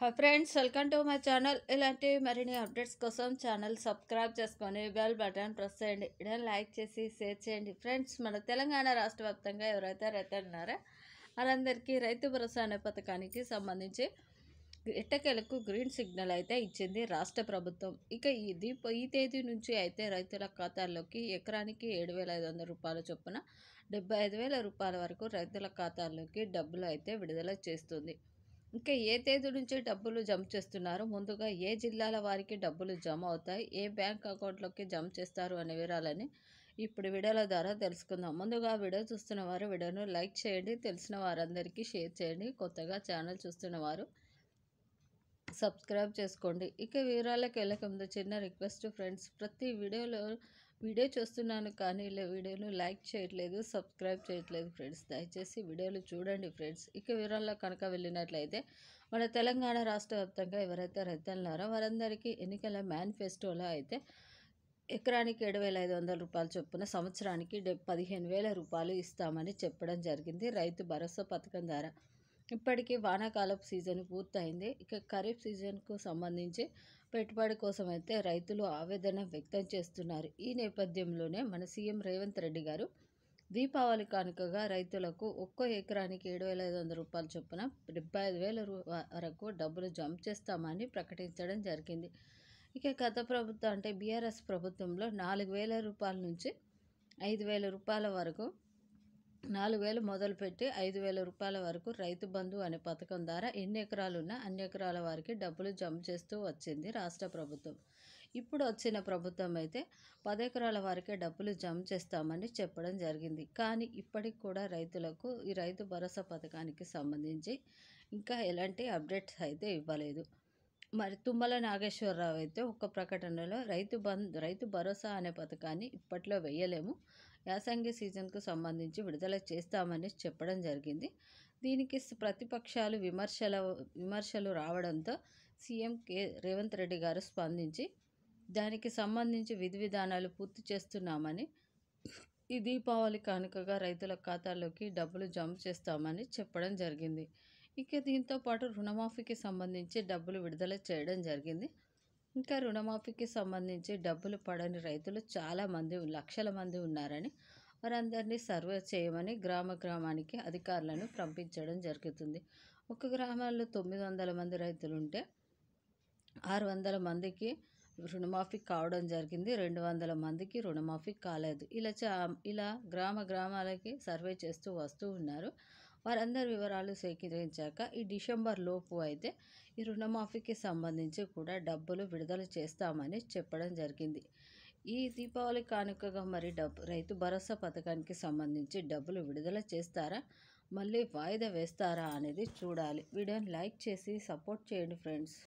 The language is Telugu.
hi friends welcome to my channel ఇలాంటి మరిన్ని అప్డేట్స్ కోసం ఛానల్ సబ్స్క్రైబ్ చేసుకొని బెల్ బటన్ ప్రెస్ చేయండి ఇడని లైక్ చేసి షేర్ చేయండి ఫ్రెండ్స్ మన తెలంగాణ రాష్ట్ర వ్యాప్తంగా ఎవరైతే రైతు ఉన్నారో వాళ్ళందరికీ రైతు భరోసా అనే పథకానికి సంబంధించి ఎట్టకెలకు గ్రీన్ సిగ్నల్ అయితే ఇచ్చింది రాష్ట్ర ప్రభుత్వం ఇక ఇది ఈ తేదీ నుంచి అయితే రైతుల ఖాతాల్లోకి ఎకరానికి ఏడు వేల ఐదు వందల రూపాయల చొప్పున డెబ్బై ఐదు వేల రూపాయల వరకు రైతుల ఖాతాల్లోకి డబ్బులు అయితే విడుదల చేస్తుంది ఇంకా ఏ తేదీ నుంచి డబ్బులు జమ చేస్తున్నారు ముందుగా ఏ జిల్లాల వారికి డబ్బులు జమ అవుతాయి ఏ బ్యాంక్ అకౌంట్లోకి జమ చేస్తారు అనే వివరాలని ఇప్పుడు వీడియోల ద్వారా తెలుసుకుందాం ముందుగా వీడియో చూస్తున్న వారు వీడియోను లైక్ చేయండి తెలిసిన వారందరికీ షేర్ చేయండి కొత్తగా ఛానల్ చూస్తున్న వారు సబ్స్క్రైబ్ చేసుకోండి ఇక వివరాలకు ముందు చిన్న రిక్వెస్ట్ ఫ్రెండ్స్ ప్రతి వీడియోలో వీడియో చూస్తున్నాను కానీ వీడియోను లైక్ చేయట్లేదు సబ్స్క్రైబ్ చేయట్లేదు ఫ్రెండ్స్ దయచేసి వీడియోలు చూడండి ఫ్రెండ్స్ ఇక వివరాల్లో కనుక వెళ్ళినట్లయితే మన తెలంగాణ రాష్ట్ర వ్యాప్తంగా ఎవరైతే రైతన్నారో వారందరికీ ఎన్నికల మేనిఫెస్టోలో అయితే ఎకరానికి ఏడు వేల ఐదు వందల రూపాయలు చొప్పున సంవత్సరానికి పదిహేను వేల రూపాయలు ఇస్తామని చెప్పడం జరిగింది రైతు భరోసా పథకం ద్వారా ఇప్పటికీ వానాకాలపు సీజన్ పూర్తయింది ఇక ఖరీఫ్ సీజన్కు సంబంధించి పెట్టుబడి కోసం అయితే రైతులు ఆవేదన వ్యక్తం చేస్తున్నారు ఈ నేపథ్యంలోనే మన సీఎం రేవంత్ రెడ్డి గారు దీపావళి కానుకగా రైతులకు ఒక్కో ఎకరానికి ఏడు వేల ఐదు వందల రూపాయలు చొప్పున డెబ్బై ఐదు వేల వరకు డబ్బులు జమ చేస్తామని ప్రకటించడం జరిగింది ఇక గత ప్రభుత్వం అంటే బీఆర్ఎస్ ప్రభుత్వంలో నాలుగు వేల రూపాయల నుంచి ఐదు వేల రూపాయల వరకు నాలుగు వేలు మొదలుపెట్టి ఐదు వేల రూపాయల వరకు రైతు బంధు అనే పథకం ద్వారా ఎన్ని ఎకరాలు ఉన్నా అన్ని ఎకరాల వారికి డబ్బులు జమ చేస్తూ వచ్చింది రాష్ట్ర ప్రభుత్వం ఇప్పుడు వచ్చిన ప్రభుత్వం అయితే పది ఎకరాల వారికే డబ్బులు జమ చేస్తామని చెప్పడం జరిగింది కానీ ఇప్పటికి కూడా రైతులకు ఈ రైతు భరోసా పథకానికి సంబంధించి ఇంకా ఎలాంటి అప్డేట్స్ అయితే ఇవ్వలేదు మరి తుమ్మల నాగేశ్వరరావు అయితే ఒక ప్రకటనలో రైతు బంద్ రైతు భరోసా అనే పథకాన్ని ఇప్పట్లో వేయలేము యాసంగి సీజన్కు సంబంధించి విడుదల చేస్తామని చెప్పడం జరిగింది దీనికి ప్రతిపక్షాలు విమర్శల విమర్శలు రావడంతో సీఎం కే రేవంత్ రెడ్డి గారు స్పందించి దానికి సంబంధించి విధి విధానాలు పూర్తి చేస్తున్నామని ఈ దీపావళి కానుకగా రైతుల ఖాతాల్లోకి డబ్బులు జమ చేస్తామని చెప్పడం జరిగింది ఇక దీంతో పాటు రుణమాఫీకి సంబంధించి డబ్బులు విడుదల చేయడం జరిగింది ఇంకా రుణమాఫీకి సంబంధించి డబ్బులు పడని రైతులు చాలామంది లక్షల మంది ఉన్నారని వారందరినీ సర్వే చేయమని గ్రామ గ్రామానికి అధికారులను పంపించడం జరుగుతుంది ఒక గ్రామాల్లో తొమ్మిది వందల మంది రైతులు ఉంటే ఆరు వందల మందికి రుణమాఫీ కావడం జరిగింది రెండు వందల మందికి రుణమాఫీ కాలేదు ఇలా చా ఇలా గ్రామ గ్రామాలకి సర్వే చేస్తూ వస్తూ ఉన్నారు వారందరి వివరాలు సేకరించాక ఈ డిసెంబర్ లోపు అయితే ఈ రుణమాఫీకి సంబంధించి కూడా డబ్బులు విడుదల చేస్తామని చెప్పడం జరిగింది ఈ దీపావళి కానుకగా మరి డబ్బు రైతు భరోసా పథకానికి సంబంధించి డబ్బులు విడుదల చేస్తారా మళ్ళీ వాయిదా వేస్తారా అనేది చూడాలి వీడియోని లైక్ చేసి సపోర్ట్ చేయండి ఫ్రెండ్స్